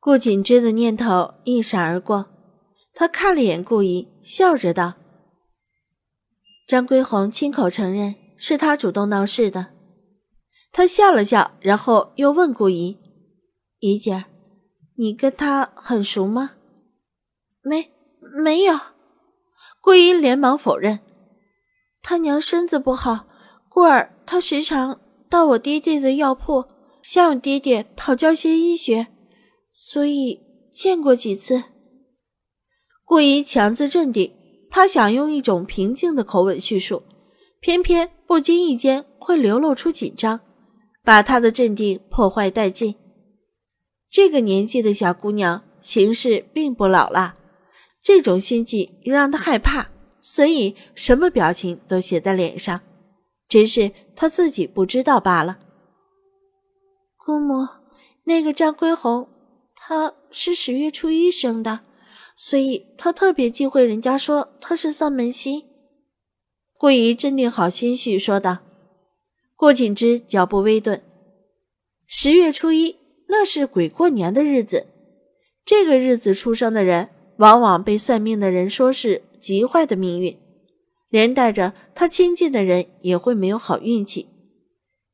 顾景之的念头一闪而过，他看了眼顾姨，笑着道：“张桂红亲口承认是他主动闹事的。”他笑了笑，然后又问顾姨：“姨姐，你跟他很熟吗？”“没，没有。”顾姨连忙否认：“他娘身子不好，故而他时常到我爹爹的药铺向我爹爹讨教些医学。”所以见过几次，顾姨强自镇定，她想用一种平静的口吻叙述，偏偏不经意间会流露出紧张，把她的镇定破坏殆尽。这个年纪的小姑娘行事并不老辣，这种心计又让她害怕，所以什么表情都写在脸上，只是她自己不知道罢了。姑母，那个张归红。他是十月初一生的，所以他特别忌讳人家说他是丧门星。顾姨镇定好心绪说道。顾景之脚步微顿。十月初一，那是鬼过年的日子。这个日子出生的人，往往被算命的人说是极坏的命运，连带着他亲近的人也会没有好运气。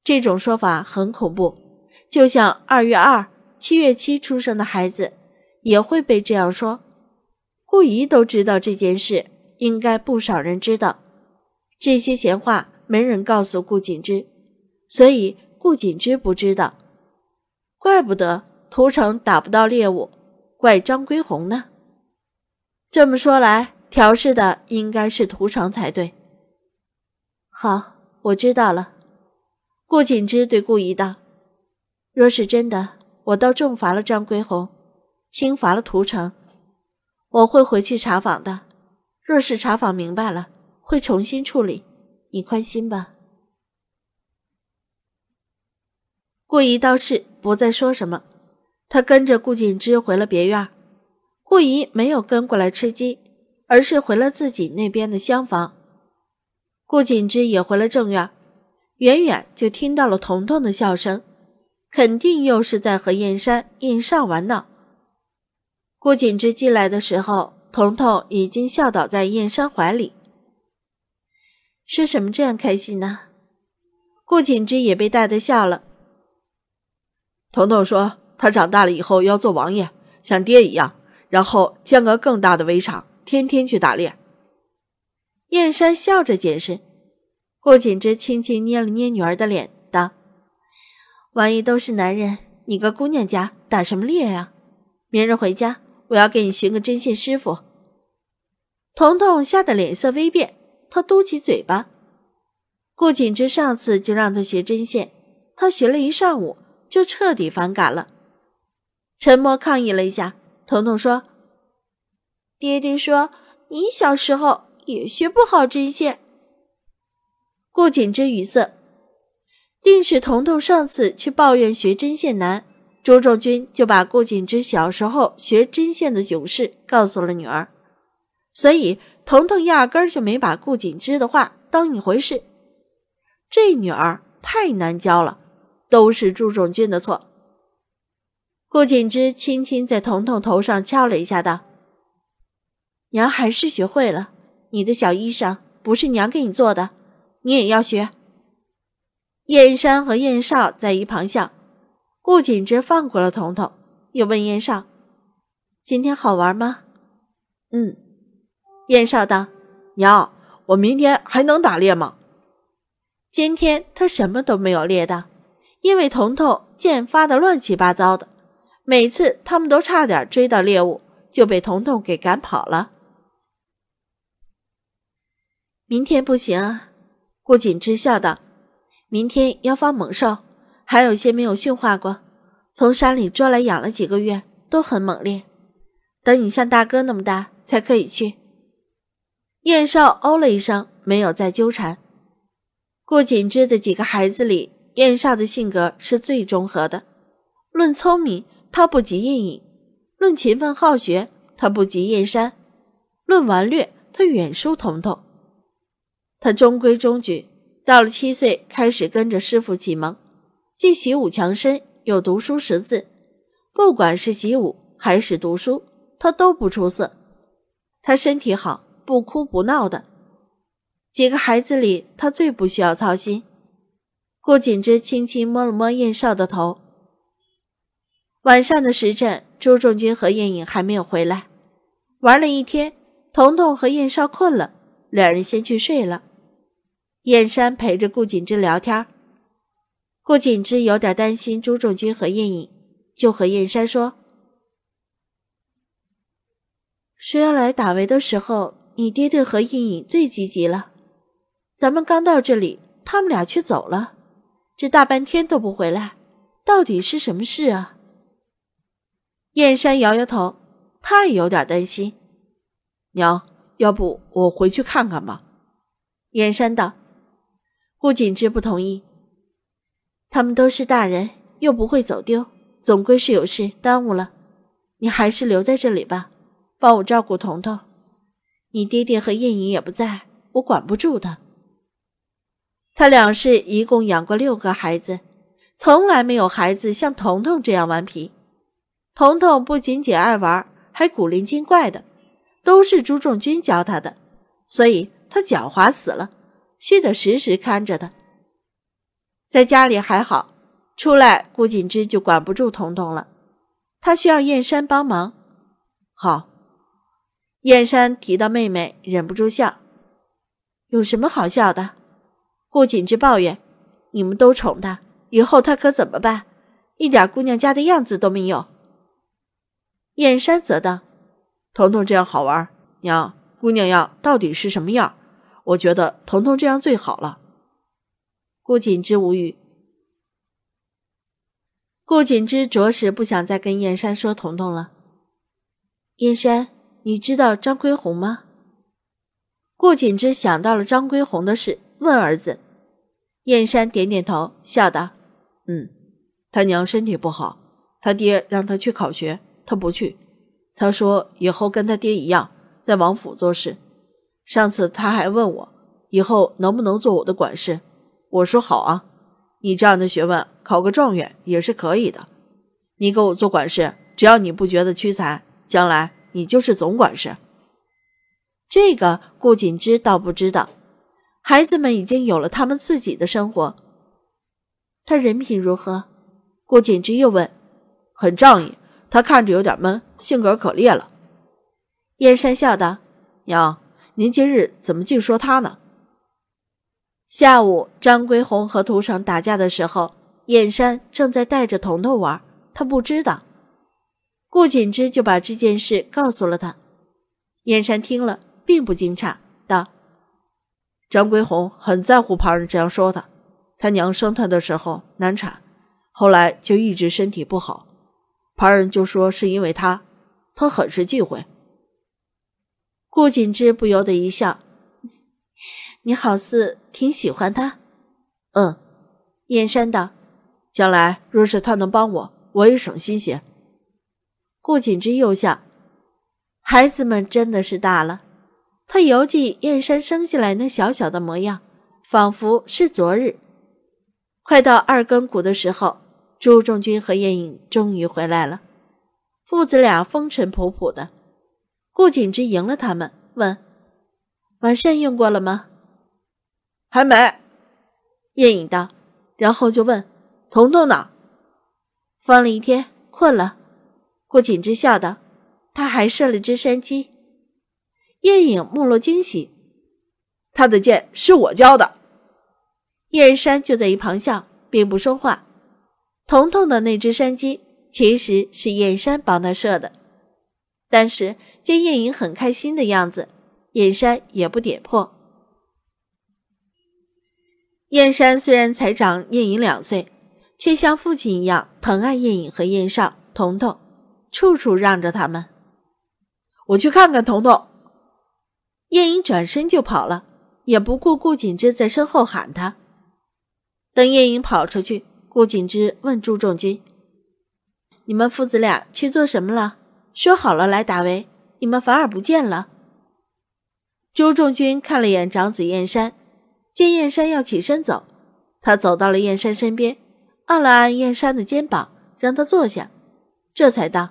这种说法很恐怖，就像二月二。七月七出生的孩子也会被这样说。顾姨都知道这件事，应该不少人知道。这些闲话没人告诉顾锦之，所以顾锦之不知道。怪不得屠城打不到猎物，怪张归鸿呢。这么说来，调试的应该是屠城才对。好，我知道了。顾景之对顾姨道：“若是真的。”我倒重罚了张桂红，轻罚了屠城。我会回去查访的，若是查访明白了，会重新处理。你宽心吧。顾姨道是不再说什么，他跟着顾锦之回了别院。顾姨没有跟过来吃鸡，而是回了自己那边的厢房。顾锦之也回了正院，远远就听到了彤彤的笑声。肯定又是在和燕山、燕少玩闹。顾景之进来的时候，彤彤已经笑倒在燕山怀里。是什么这样开心呢？顾景之也被带的笑了。彤彤说，他长大了以后要做王爷，像爹一样，然后建个更大的围场，天天去打猎。燕山笑着解释。顾景之轻轻捏了捏女儿的脸。王爷都是男人，你个姑娘家打什么猎呀？明日回家，我要给你寻个针线师傅。彤彤吓得脸色微变，他嘟起嘴巴。顾景之上次就让他学针线，他学了一上午，就彻底反感了。沉默抗议了一下，彤彤说：“爹爹说你小时候也学不好针线。”顾景之语塞。定是彤彤上次去抱怨学针线难，朱仲军就把顾景之小时候学针线的囧事告诉了女儿，所以彤彤压根儿就没把顾景之的话当一回事。这女儿太难教了，都是朱仲军的错。顾景之轻轻在彤彤头上敲了一下，道：“娘还是学会了，你的小衣裳不是娘给你做的，你也要学。”燕山和燕少在一旁笑，顾景之放过了彤彤，又问燕少：“今天好玩吗？”“嗯。”燕少道：“娘，我明天还能打猎吗？”今天他什么都没有猎到，因为彤彤箭发的乱七八糟的，每次他们都差点追到猎物，就被彤彤给赶跑了。明天不行啊。”顾景之笑道。明天要放猛兽，还有些没有驯化过，从山里捉来养了几个月，都很猛烈。等你像大哥那么大才可以去。燕少哦了一声，没有再纠缠。顾锦之的几个孩子里，燕少的性格是最中和的。论聪明，他不及燕影；论勤奋好学，他不及燕山；论顽劣，他远输彤彤。他中规中矩。到了七岁，开始跟着师傅启蒙，既习武强身，又读书识字。不管是习武还是读书，他都不出色。他身体好，不哭不闹的，几个孩子里，他最不需要操心。顾锦之轻轻摸了摸燕少的头。晚上的时辰，朱仲军和燕影还没有回来。玩了一天，彤彤和燕少困了，两人先去睡了。燕山陪着顾景之聊天，顾景之有点担心朱仲君和燕影，就和燕山说：“说要来打围的时候，你爹对和燕影最积极了。咱们刚到这里，他们俩却走了，这大半天都不回来，到底是什么事啊？”燕山摇摇头，他也有点担心。娘，要不我回去看看吧？燕山道。顾景之不同意，他们都是大人，又不会走丢，总归是有事耽误了。你还是留在这里吧，帮我照顾彤彤。你爹爹和燕影也不在，我管不住他。他两世一共养过六个孩子，从来没有孩子像彤彤这样顽皮。彤彤不仅仅爱玩，还古灵精怪的，都是朱重军教他的，所以他狡猾死了。须得时时看着的。在家里还好，出来顾锦之就管不住彤彤了。他需要燕山帮忙。好，燕山提到妹妹，忍不住笑。有什么好笑的？顾锦之抱怨：“你们都宠她，以后她可怎么办？一点姑娘家的样子都没有。”燕山则道：“彤彤这样好玩，娘，姑娘要到底是什么样？我觉得彤彤这样最好了。顾锦之无语。顾锦之着实不想再跟燕山说彤彤了。燕山，你知道张贵红吗？顾锦之想到了张贵红的事，问儿子。燕山点点头，笑道：“嗯，他娘身体不好，他爹让他去考学，他不去。他说以后跟他爹一样，在王府做事。”上次他还问我以后能不能做我的管事，我说好啊，你这样的学问考个状元也是可以的。你给我做管事，只要你不觉得屈才，将来你就是总管事。这个顾锦之倒不知道，孩子们已经有了他们自己的生活。他人品如何？顾锦之又问。很仗义，他看着有点闷，性格可烈了。燕山笑道：“娘。”您今日怎么净说他呢？下午张桂红和屠城打架的时候，燕山正在带着童童玩，他不知道，顾锦之就把这件事告诉了他。燕山听了，并不惊诧，道：“张桂红很在乎旁人这样说他，他娘生他的时候难产，后来就一直身体不好，旁人就说是因为他，他很是忌讳。”顾锦之不由得一笑：“你好似挺喜欢他。”嗯，燕山道：“将来若是他能帮我，我也省心些。”顾锦之又笑：“孩子们真的是大了。”他犹记燕山生下来那小小的模样，仿佛是昨日。快到二更鼓的时候，朱仲军和燕影终于回来了，父子俩风尘仆仆的。顾锦之迎了他们，问：“晚膳用过了吗？”“还没。”叶影道，然后就问：“彤彤呢？”“放了一天，困了。”顾锦之笑道：“他还射了只山鸡。”叶影目露惊喜：“他的箭是我教的。”叶山就在一旁笑，并不说话。彤彤的那只山鸡其实是叶山帮他射的。但是见燕影很开心的样子，燕山也不点破。燕山虽然才长燕影两岁，却像父亲一样疼爱燕影和燕少彤彤，处处让着他们。我去看看彤彤。燕影转身就跑了，也不顾顾景之在身后喊他。等燕影跑出去，顾景之问朱仲君：“你们父子俩去做什么了？”说好了来打围，你们反而不见了。朱仲军看了眼长子燕山，见燕山要起身走，他走到了燕山身边，按了按燕山的肩膀，让他坐下，这才道：“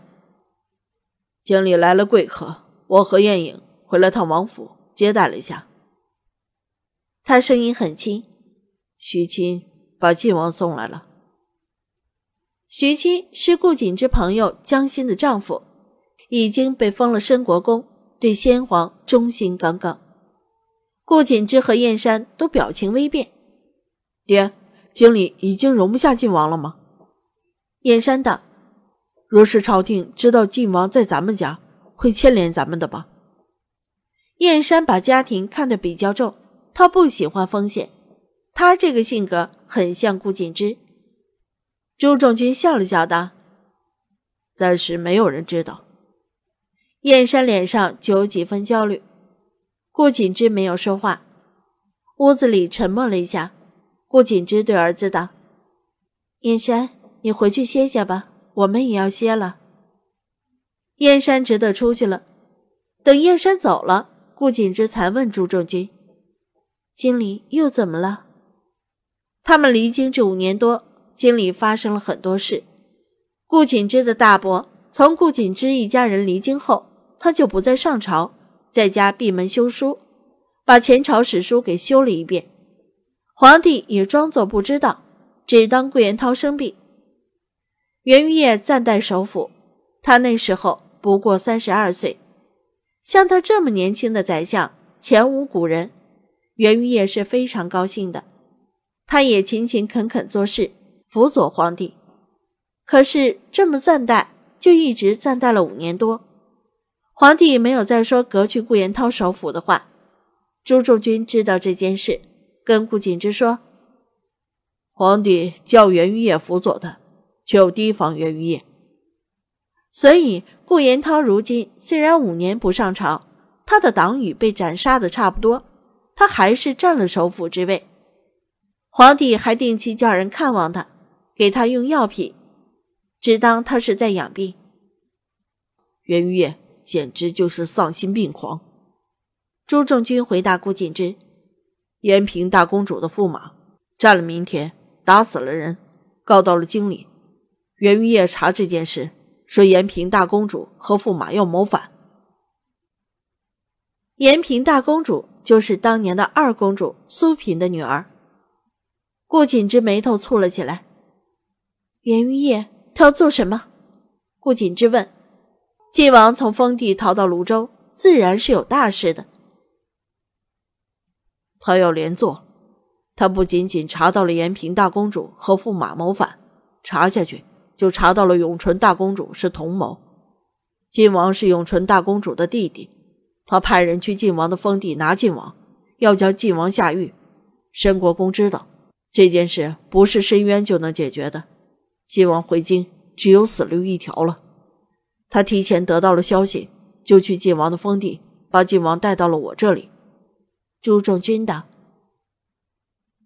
经理来了贵客，我和燕影回了趟王府，接待了一下。”他声音很轻。徐钦把晋王送来了。徐钦是顾景之朋友江心的丈夫。已经被封了申国公，对先皇忠心耿耿。顾锦之和燕山都表情微变。爹，京里已经容不下晋王了吗？燕山道：“若是朝廷知道晋王在咱们家，会牵连咱们的吧？”燕山把家庭看得比较重，他不喜欢风险，他这个性格很像顾锦之。朱正军笑了笑，道：“暂时没有人知道。”燕山脸上就有几分焦虑，顾锦之没有说话，屋子里沉默了一下。顾锦之对儿子道：“燕山，你回去歇歇吧，我们也要歇了。”燕山只得出去了。等燕山走了，顾锦之才问朱正军：“经理又怎么了？”他们离京这五年多，经理发生了很多事。顾锦之的大伯从顾锦之一家人离京后。他就不再上朝，在家闭门修书，把前朝史书给修了一遍。皇帝也装作不知道，只当桂延涛生病。袁玉业暂代首辅，他那时候不过三十二岁，像他这么年轻的宰相前无古人。袁玉业是非常高兴的，他也勤勤恳恳做事，辅佐皇帝。可是这么暂代，就一直暂代了五年多。皇帝没有再说革去顾延涛首辅的话。朱重军知道这件事，跟顾景之说：“皇帝叫袁玉业辅佐他，却又提防袁玉业。所以顾延涛如今虽然五年不上朝，他的党羽被斩杀的差不多，他还是占了首辅之位。皇帝还定期叫人看望他，给他用药品，只当他是在养病。袁玉业。”简直就是丧心病狂！朱正军回答顾锦之：“延平大公主的驸马占了民田，打死了人，告到了京里。袁玉夜查这件事，说延平大公主和驸马要谋反。延平大公主就是当年的二公主苏嫔的女儿。”顾锦之眉头蹙了起来。袁玉夜他要做什么？顾锦之问。晋王从封地逃到泸州，自然是有大事的。他要连坐，他不仅仅查到了延平大公主和驸马谋反，查下去就查到了永淳大公主是同谋。晋王是永淳大公主的弟弟，他派人去晋王的封地拿晋王，要将晋王下狱。申国公知道这件事不是申冤就能解决的，晋王回京只有死路一条了。他提前得到了消息，就去晋王的封地，把晋王带到了我这里。朱正军道。